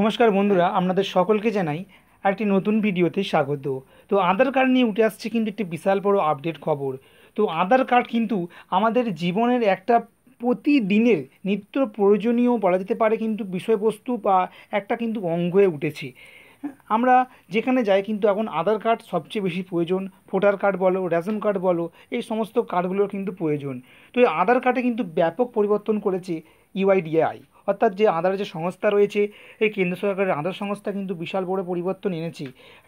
নমস্কার বন্ধুরা আপনাদের সকলকে জানাই একটি নতুন ভিডিওতে স্বাগত তো আধার কার্ড নিয়ে উঠে আসছে কিন্তু একটি বিশাল বড় আপডেট খবর তো আধার কার্ড কিন্তু আমাদের জীবনের একটা প্রতিদিনের নিত্য প্রয়োজনীয় বলা যেতে পারে কিন্তু বিষয়বস্তু বা একটা কিন্তু অঙ্গ হয়ে উঠেছে আমরা যেখানে যাই কিন্তু এখন আধার কার্ড সবচেয়ে বেশি প্রয়োজন ভোটার কার্ড বলো রেশন কার্ড বলো এই সমস্ত কার্ডগুলোর কিন্তু প্রয়োজন তো এই আধার কার্ডে কিন্তু ব্যাপক পরিবর্তন করেছে ইউআইডিএআই অর্থাৎ যে আদার যে সংস্থা রয়েছে এই কেন্দ্র সরকারের আধার সংস্থা কিন্তু বিশাল বড় পরিবর্তন এনেছে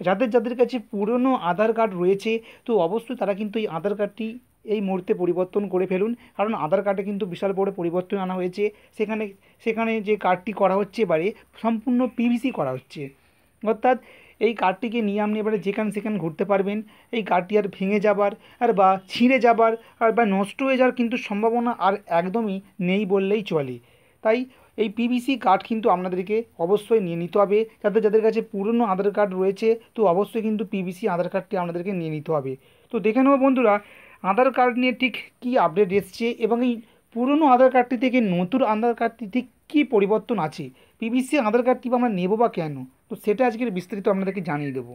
যাদের যাদের কাছে পুরনো আধার কার্ড রয়েছে তো অবশ্যই তারা কিন্তু এই আধার কার্ডটি এই মুহূর্তে পরিবর্তন করে ফেলুন কারণ আধার কার্ডে কিন্তু বিশাল বড় পরিবর্তন আনা হয়েছে সেখানে সেখানে যে কার্ডটি করা হচ্ছে এবারে সম্পূর্ণ পিভিসি করা হচ্ছে অর্থাৎ এই কার্ডটিকে নিয়ে আপনি এবারে যেখানে সেখানে ঘুরতে পারবেন এই কার্ডটি আর ভেঙে যাবার আর বা ছিঁড়ে যাবার আর বা নষ্ট হয়ে যাওয়ার কিন্তু সম্ভাবনা আর একদমই নেই বললেই চলে তাই এই পিভিসি কার্ড কিন্তু আপনাদেরকে অবশ্যই নিয়ে নিতে হবে যাদের যাদের কাছে পুরনো আধার কার্ড রয়েছে তো অবশ্যই কিন্তু পিভিসি আধার কার্ডটি আপনাদেরকে নিয়ে নিতে হবে তো দেখে নেবো বন্ধুরা আধার কার্ড নিয়ে ঠিক কি আপডেট এসছে এবং এই পুরনো আধার কার্ডটি থেকে নতুন আধার কার্ডটি ঠিক কী পরিবর্তন আছে পিভিসি আধার কার্ডটি আমরা নেব বা কেন তো সেটা আজকের বিস্তারিত আপনাদেরকে জানিয়ে দেবো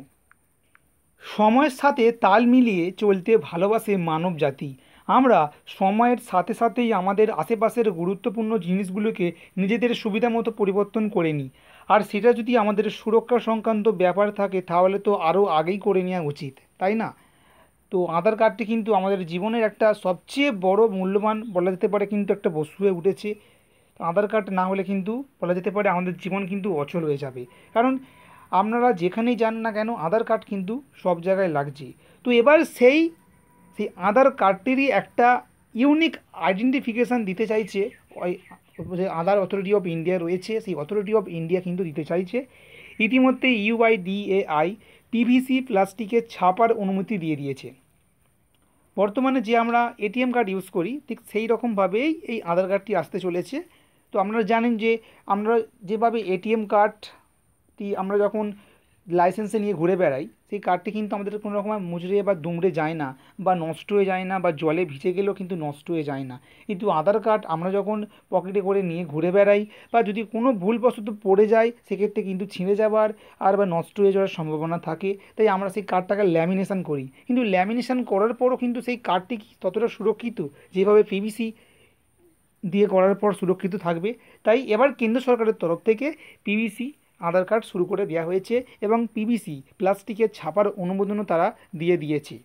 সময়ের সাথে তাল মিলিয়ে চলতে ভালোবাসে মানব জাতি আমরা সময়ের সাথে সাথেই আমাদের আশেপাশের গুরুত্বপূর্ণ জিনিসগুলোকে নিজেদের সুবিধা মতো পরিবর্তন করে নিই আর সেটা যদি আমাদের সুরক্ষা সংক্রান্ত ব্যাপার থাকে তাহলে তো আরও আগেই করে নেওয়া উচিত তাই না তো আধার কার্ডটি কিন্তু আমাদের জীবনের একটা সবচেয়ে বড় মূল্যবান বলা যেতে পারে কিন্তু একটা বস্তু হয়ে উঠেছে আধার কার্ড না হলে কিন্তু বলা যেতে পারে আমাদের জীবন কিন্তু অচল হয়ে যাবে কারণ আপনারা যেখানেই যান না কেন আধার কার্ড কিন্তু সব জায়গায় লাগছে তো এবার সেই সেই আধার কার্ডটিরই একটা ইউনিক আইডেন্টিফিকেশান দিতে চাইছে ওই যে আধার অথরিটি অফ ইন্ডিয়া রয়েছে সেই অথরিটি অফ ইন্ডিয়া কিন্তু দিতে চাইছে ইতিমধ্যে ইউআইডিএআই পিভিসি প্লাস্টিকের ছাপার অনুমতি দিয়ে দিয়েছে বর্তমানে যে আমরা এটিএম কার্ড ইউজ করি ঠিক সেই রকমভাবেই এই আধার কার্ডটি আসতে চলেছে তো আপনারা জানেন যে আমরা যেভাবে এটিএম কার্ডটি আমরা যখন লাইসেন্সে নিয়ে ঘুরে বেড়াই সেই কাঠটি কিন্তু আমাদের কোনো রকম মুচড়ে বা দুমড়ে যায় না বা নষ্ট হয়ে যায় না বা জলে ভিজে গেলেও কিন্তু নষ্ট হয়ে যায় না কিন্তু আধার কার্ড আমরা যখন পকেটে করে নিয়ে ঘুরে বেড়াই বা যদি কোনো ভুল ভুলবশত পড়ে যায় সেক্ষেত্রে কিন্তু ছিঁড়ে যাওয়ার আর বা নষ্ট হয়ে যাওয়ার সম্ভাবনা থাকে তাই আমরা সেই কার্ডটাকে ল্যামিনেশন করি কিন্তু ল্যামিনেশন করার পরও কিন্তু সেই কার্ডটি ততটা সুরক্ষিত যেভাবে পিভিসি দিয়ে করার পর সুরক্ষিত থাকবে তাই এবার কেন্দ্র সরকারের তরফ থেকে পিভিসি আধার কার্ড শুরু করে দেওয়া হয়েছে এবং পিবিসি প্লাস্টিকের ছাপার অনুমোদনও তারা দিয়ে দিয়েছে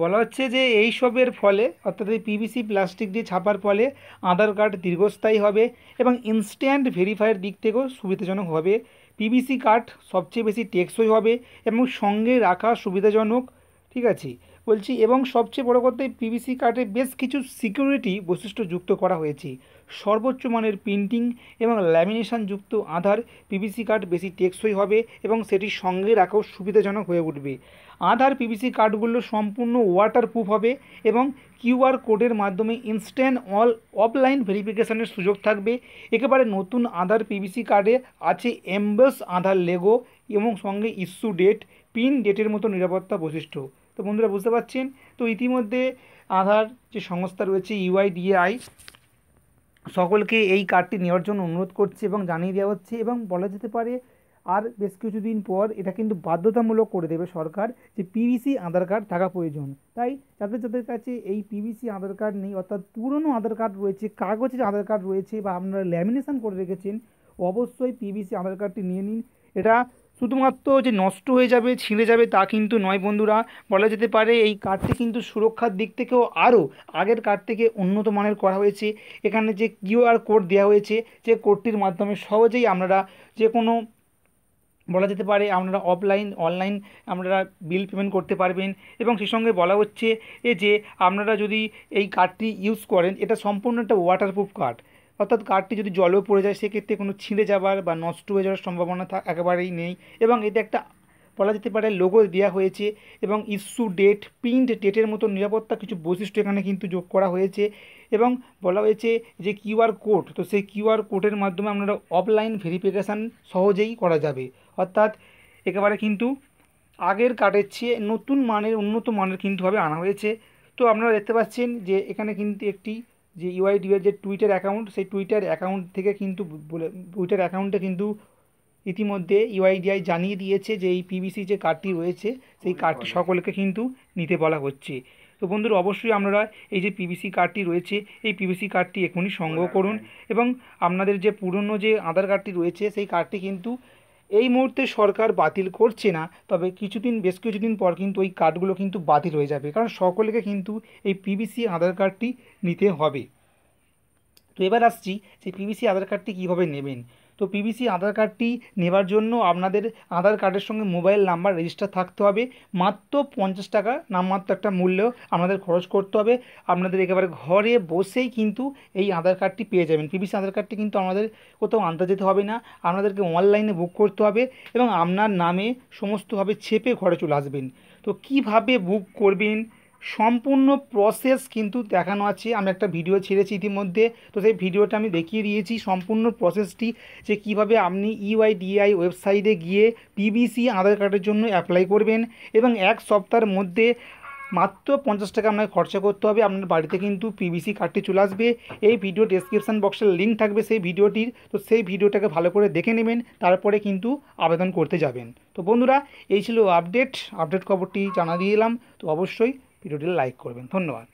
বলা হচ্ছে যে এই সবের ফলে অর্থাৎ এই পিভিসি প্লাস্টিক দিয়ে ছাপার ফলে আধার কার্ড দীর্ঘস্থায়ী হবে এবং ইনস্ট্যান্ট ভেরিফায়ের দিক থেকেও সুবিধাজনক হবে পিভিসি কার্ড সবচেয়ে বেশি টেকসই হবে এবং সঙ্গে রাখা সুবিধাজনক ঠিক আছে বলছি এবং সবচেয়ে বড় কথা পিভিসি কার্ডে বেশ কিছু সিকিউরিটি বৈশিষ্ট্য যুক্ত করা হয়েছে সর্বোচ্চ মানের প্রিন্টিং এবং যুক্ত আধার পিভিসি কার্ড বেশি টেকসই হবে এবং সেটি সঙ্গে রাখাও সুবিধাজনক হয়ে উঠবে আধার পিভিসি কার্ডগুলো সম্পূর্ণ ওয়াটারপ্রুফ হবে এবং কিউআর কোডের মাধ্যমে ইনস্ট্যান্ট অল অফলাইন ভেরিফিকেশনের সুযোগ থাকবে একেবারে নতুন আধার পিভিসি কার্ডে আছে এমবস আধার লেগো এবং সঙ্গে ইস্যু ডেট পিন ডেটের মতো নিরাপত্তা বৈশিষ্ট্য তো বন্ধুরা বুঝতে পারছেন তো ইতিমধ্যে আধার যে সংস্থা রয়েছে ইউআইডিএআই সকলকে এই কার্ডটি নেওয়ার জন্য অনুরোধ করছে এবং জানিয়ে দেওয়া হচ্ছে এবং বলা যেতে পারে আর বেশ কিছুদিন পর এটা কিন্তু বাধ্যতামূলক করে দেবে সরকার যে পিভিসি আধার কার্ড থাকা প্রয়োজন তাই যাদের যাদের কাছে এই পিভিসি আধার কার্ড নেই অর্থাৎ পুরনো আধার কার্ড রয়েছে কাগজের আধার কার্ড রয়েছে বা আপনারা ল্যামিনেশন করে রেখেছেন অবশ্যই পিভিসি আধার কার্ডটি নিয়ে নিন এটা শুধুমাত্র যে নষ্ট হয়ে যাবে ছিঁড়ে যাবে তা কিন্তু নয় বন্ধুরা বলা যেতে পারে এই কার্ডটি কিন্তু সুরক্ষার দিক থেকেও আরও আগের কার্ড থেকে উন্নত মানের করা হয়েছে এখানে যে কিউআর কোড দেওয়া হয়েছে যে কোডটির মাধ্যমে সহজেই আপনারা যে কোনো বলা যেতে পারে আপনারা অফলাইন অনলাইন আপনারা বিল পেমেন্ট করতে পারবেন এবং সেই সঙ্গে বলা হচ্ছে এ যে আপনারা যদি এই কার্ডটি ইউজ করেন এটা সম্পূর্ণ একটা ওয়াটারপ্রুফ কার্ড অর্থাৎ কার্ডটি যদি জলেও পড়ে যায় সেক্ষেত্রে কোনো ছিঁড়ে যাবার বা নষ্ট হয়ে যাওয়ার সম্ভাবনা একেবারেই নেই এবং এতে একটা বলা যেতে পারে লোগো দেওয়া হয়েছে এবং ইস্যু ডেট প্রিন্ট ডেটের মতো নিরাপত্তা কিছু বৈশিষ্ট্য এখানে কিন্তু যোগ করা হয়েছে এবং বলা হয়েছে যে কিউআর কোড তো সেই কিউআর কোডের মাধ্যমে আপনারা অফলাইন ভেরিফিকেশান সহজেই করা যাবে অর্থাৎ একেবারে কিন্তু আগের কার্ডের চেয়ে নতুন মানের উন্নত মানের কিন্তু হবে আনা হয়েছে তো আপনারা দেখতে পাচ্ছেন যে এখানে কিন্তু একটি যে ইউআইডিউয়ের e যে টুইটার অ্যাকাউন্ট সেই টুইটার অ্যাকাউন্ট থেকে কিন্তু বলে টুইটার অ্যাকাউন্টে কিন্তু ইতিমধ্যে ইউআইডিআই e জানিয়ে দিয়েছে যে এই পিবিসি যে কার্ডটি রয়েছে সেই কার্ডটি সকলকে কিন্তু নিতে বলা হচ্ছে তো বন্ধুরা অবশ্যই আপনারা এই যে পিবিসি কার্ডটি রয়েছে এই পিবিসি কার্ডটি এখনই সংগ্রহ হ্যাঁ, করুন হ্যাঁ। এবং আপনাদের যে পুরনো যে আধার কার্ডটি রয়েছে সেই কার্ডটি কিন্তু এই মুহূর্তে সরকার বাতিল করছে না তবে কিছুদিন বেশ কিছুদিন পর কিন্তু ওই কার্ডগুলো কিন্তু বাতিল হয়ে যাবে কারণ সকলকে কিন্তু এই পিবিসি আধার কার্ডটি নিতে হবে তো এবার আসছি যে পিবিসি আধার কার্ডটি কীভাবে নেবেন তো পিবিসি আধার কার্ডটি নেবার জন্য আপনাদের আধার কার্ডের সঙ্গে মোবাইল নাম্বার রেজিস্টার থাকতে হবে মাত্র পঞ্চাশ টাকা নামমাত্র একটা মূল্য আপনাদের খরচ করতে হবে আপনাদের একেবারে ঘরে বসেই কিন্তু এই আধার কার্ডটি পেয়ে যাবেন পিবিসি আধার কার্ডটি কিন্তু আমাদের কোথাও আনতে যেতে হবে না আপনাদেরকে অনলাইনে বুক করতে হবে এবং আপনার নামে সমস্তভাবে ছেপে ঘরে চলে আসবেন তো কিভাবে বুক করবেন সম্পূর্ণ প্রসেস কিন্তু দেখানো আছে আমি একটা ভিডিও ছেড়েছি ইতিমধ্যে তো সেই ভিডিওটা আমি দেখিয়ে দিয়েছি সম্পূর্ণ প্রসেসটি যে কিভাবে আপনি ইউআইডিআই e ওয়েবসাইটে গিয়ে পিবিসি আধার কার্ডের জন্য অ্যাপ্লাই করবেন এবং এক সপ্তাহের মধ্যে মাত্র পঞ্চাশ টাকা আপনাকে খরচা করতে হবে আপনার বাড়িতে কিন্তু পিভিসি কার্ডটি চলে আসবে এই ভিডিও ডিসক্রিপশান বক্সের লিঙ্ক থাকবে সেই ভিডিওটির তো সেই ভিডিওটাকে ভালো করে দেখে নেবেন তারপরে কিন্তু আবেদন করতে যাবেন তো বন্ধুরা এই ছিল আপডেট আপডেট খবরটি জানা দিয়ে এলাম তো অবশ্যই ভিডিওটি লাইক করবেন ধন্যবাদ